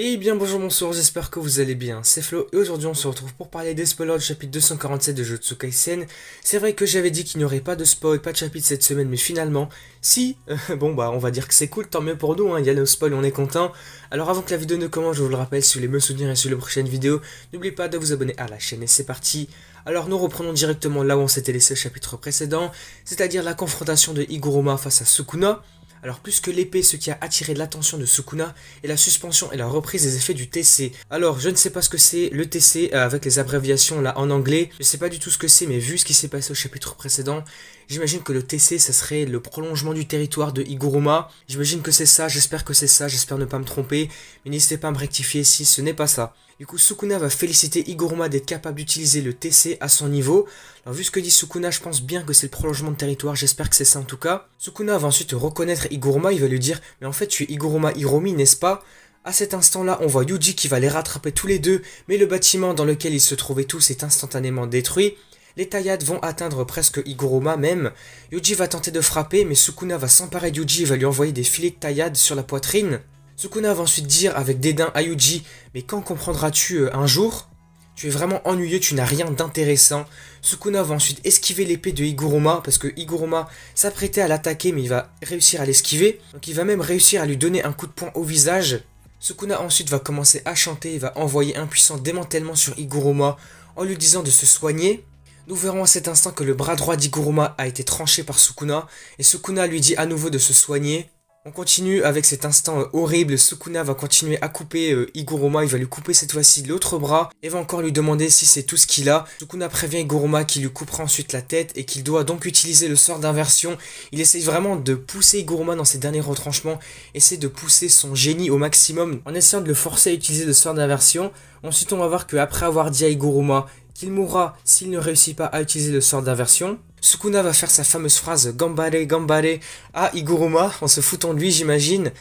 Et eh bien bonjour bonsoir, j'espère que vous allez bien, c'est Flo et aujourd'hui on se retrouve pour parler des spoilers du chapitre 247 de Jutsu Kaisen. C'est vrai que j'avais dit qu'il n'y aurait pas de spoil, pas de chapitre cette semaine, mais finalement, si, euh, bon bah on va dire que c'est cool, tant mieux pour nous, hein, il y a nos spoils, on est content. Alors avant que la vidéo ne commence, je vous le rappelle, si vous voulez me soutenir et sur les prochaines vidéos, n'oubliez pas de vous abonner à la chaîne et c'est parti. Alors nous reprenons directement là où on s'était laissé au chapitre précédent, c'est-à-dire la confrontation de Higuruma face à Sukuna. Alors plus que l'épée, ce qui a attiré l'attention de Sukuna est la suspension et la reprise des effets du TC. Alors je ne sais pas ce que c'est le TC euh, avec les abréviations là en anglais, je ne sais pas du tout ce que c'est mais vu ce qui s'est passé au chapitre précédent, J'imagine que le TC, ça serait le prolongement du territoire de Igoruma. J'imagine que c'est ça, j'espère que c'est ça, j'espère ne pas me tromper. Mais n'hésitez pas à me rectifier si ce n'est pas ça. Du coup, Sukuna va féliciter Igoruma d'être capable d'utiliser le TC à son niveau. Alors, vu ce que dit Sukuna, je pense bien que c'est le prolongement de territoire, j'espère que c'est ça en tout cas. Sukuna va ensuite reconnaître Igoruma, il va lui dire « Mais en fait, tu es Igoruma Hiromi, n'est-ce pas ?» À cet instant-là, on voit Yuji qui va les rattraper tous les deux, mais le bâtiment dans lequel ils se trouvaient tous est instantanément détruit. Les taillades vont atteindre presque Igoroma même. Yuji va tenter de frapper, mais Sukuna va s'emparer d'Yuji et va lui envoyer des filets de tayades sur la poitrine. Sukuna va ensuite dire avec dédain à Yuji Mais quand comprendras-tu euh, un jour Tu es vraiment ennuyeux, tu n'as rien d'intéressant. Sukuna va ensuite esquiver l'épée de Higuruma parce que Higuruma s'apprêtait à l'attaquer mais il va réussir à l'esquiver. Donc il va même réussir à lui donner un coup de poing au visage. Sukuna ensuite va commencer à chanter et va envoyer un puissant démantèlement sur Higuruma en lui disant de se soigner. Nous verrons à cet instant que le bras droit d'Iguruma a été tranché par Sukuna, et Sukuna lui dit à nouveau de se soigner, on continue avec cet instant euh, horrible. Sukuna va continuer à couper euh, Igoruma, Il va lui couper cette fois-ci l'autre bras et va encore lui demander si c'est tout ce qu'il a. Sukuna prévient Igoruma qu'il lui coupera ensuite la tête et qu'il doit donc utiliser le sort d'inversion. Il essaye vraiment de pousser Igoruma dans ses derniers retranchements. Essaie de pousser son génie au maximum en essayant de le forcer à utiliser le sort d'inversion. Ensuite, on va voir qu'après avoir dit à Igoruma qu'il mourra s'il ne réussit pas à utiliser le sort d'inversion, Sukuna va faire sa fameuse phrase Gambare, Gambare à Iguruma en se foutant de lui, j'imagine.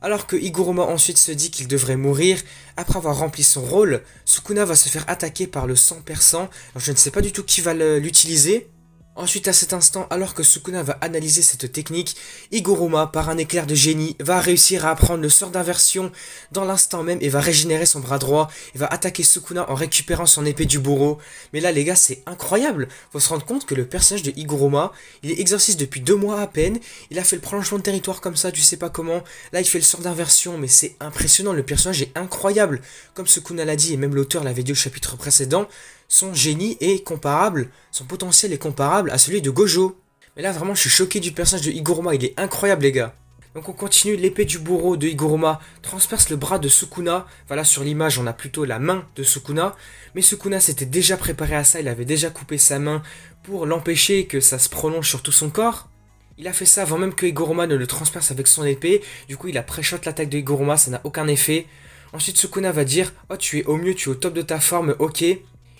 Alors que Iguruma ensuite se dit qu'il devrait mourir, après avoir rempli son rôle, Sukuna va se faire attaquer par le sang persan. Alors je ne sais pas du tout qui va l'utiliser, Ensuite à cet instant, alors que Sukuna va analyser cette technique, Iguruma, par un éclair de génie, va réussir à apprendre le sort d'inversion dans l'instant même et va régénérer son bras droit, et va attaquer Sukuna en récupérant son épée du bourreau. Mais là les gars, c'est incroyable Faut se rendre compte que le personnage de Iguruma, il est depuis deux mois à peine, il a fait le prolongement de territoire comme ça, tu sais pas comment, là il fait le sort d'inversion, mais c'est impressionnant, le personnage est incroyable Comme Sukuna l'a dit, et même l'auteur l'avait dit au chapitre précédent, son génie est comparable, son potentiel est comparable à celui de Gojo. Mais là vraiment je suis choqué du personnage de Higuruma, il est incroyable les gars. Donc on continue, l'épée du bourreau de Higuruma transperce le bras de Sukuna. Voilà, sur l'image, on a plutôt la main de Sukuna. Mais Sukuna s'était déjà préparé à ça, il avait déjà coupé sa main pour l'empêcher que ça se prolonge sur tout son corps. Il a fait ça avant même que Higuruma ne le transperce avec son épée. Du coup, il a pré-shot l'attaque de Higuruma, ça n'a aucun effet. Ensuite, Sukuna va dire « Oh, tu es au mieux, tu es au top de ta forme, ok. »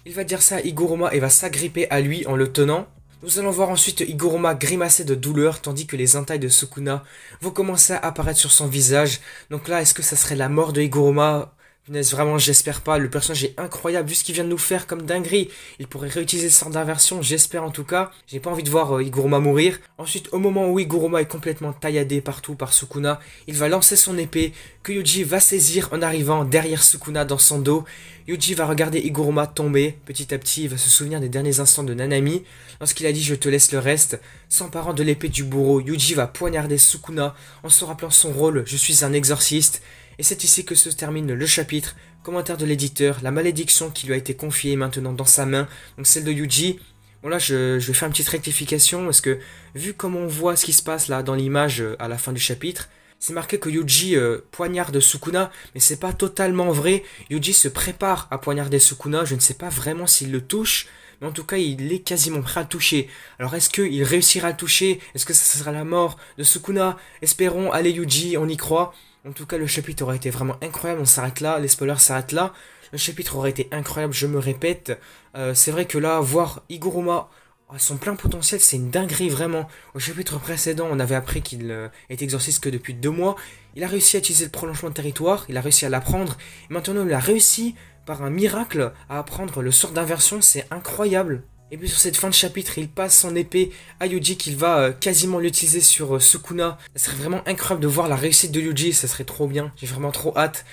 Il va dire ça à Igoroma et va s'agripper à lui en le tenant. Nous allons voir ensuite Igoroma grimacer de douleur tandis que les entailles de Sukuna vont commencer à apparaître sur son visage. Donc là, est-ce que ça serait la mort de Igoroma vraiment, j'espère pas. Le personnage est incroyable. Vu ce qu'il vient de nous faire comme dinguerie, il pourrait réutiliser sans d'inversion, j'espère en tout cas. J'ai pas envie de voir euh, Iguruma mourir. Ensuite, au moment où Iguruma est complètement tailladé partout par Sukuna, il va lancer son épée, que Yuji va saisir en arrivant derrière Sukuna dans son dos. Yuji va regarder Iguruma tomber. Petit à petit, il va se souvenir des derniers instants de Nanami. Lorsqu'il a dit « je te laisse le reste », s'emparant de l'épée du bourreau, Yuji va poignarder Sukuna en se rappelant son rôle « je suis un exorciste ». Et c'est ici que se termine le chapitre, commentaire de l'éditeur, la malédiction qui lui a été confiée maintenant dans sa main, donc celle de Yuji. Bon là je, vais faire une petite rectification parce que vu comment on voit ce qui se passe là dans l'image euh, à la fin du chapitre, c'est marqué que Yuji euh, poignarde Sukuna, mais c'est pas totalement vrai. Yuji se prépare à poignarder Sukuna, je ne sais pas vraiment s'il le touche, mais en tout cas, il est quasiment prêt à le toucher. Alors est-ce qu'il réussira à le toucher Est-ce que ça sera la mort de Sukuna Espérons, allez Yuji, on y croit. En tout cas, le chapitre aurait été vraiment incroyable. On s'arrête là, les spoilers s'arrêtent là. Le chapitre aurait été incroyable, je me répète. Euh, c'est vrai que là, voir Iguruma à son plein potentiel, c'est une dinguerie vraiment. Au chapitre précédent, on avait appris qu'il euh, est exorciste que depuis deux mois. Il a réussi à utiliser le prolongement de territoire, il a réussi à l'apprendre. Maintenant, il a réussi par un miracle à apprendre le sort d'inversion, c'est incroyable. Et puis sur cette fin de chapitre, il passe son épée à Yuji qu'il va euh, quasiment l'utiliser sur euh, Sukuna. Ce serait vraiment incroyable de voir la réussite de Yuji, ça serait trop bien. J'ai vraiment trop hâte.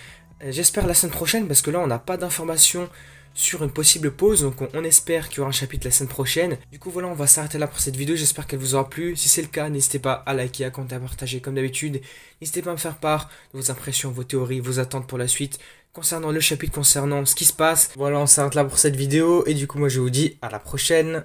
Euh, j'espère la semaine prochaine parce que là on n'a pas d'informations sur une possible pause. Donc on, espère qu'il y aura un chapitre la semaine prochaine. Du coup voilà, on va s'arrêter là pour cette vidéo. J'espère qu'elle vous aura plu. Si c'est le cas, n'hésitez pas à liker, à commenter, à partager comme d'habitude. N'hésitez pas à me faire part de vos impressions, vos théories, vos attentes pour la suite concernant le chapitre concernant ce qui se passe. Voilà, on s'arrête là pour cette vidéo et du coup moi je vous dis à la prochaine.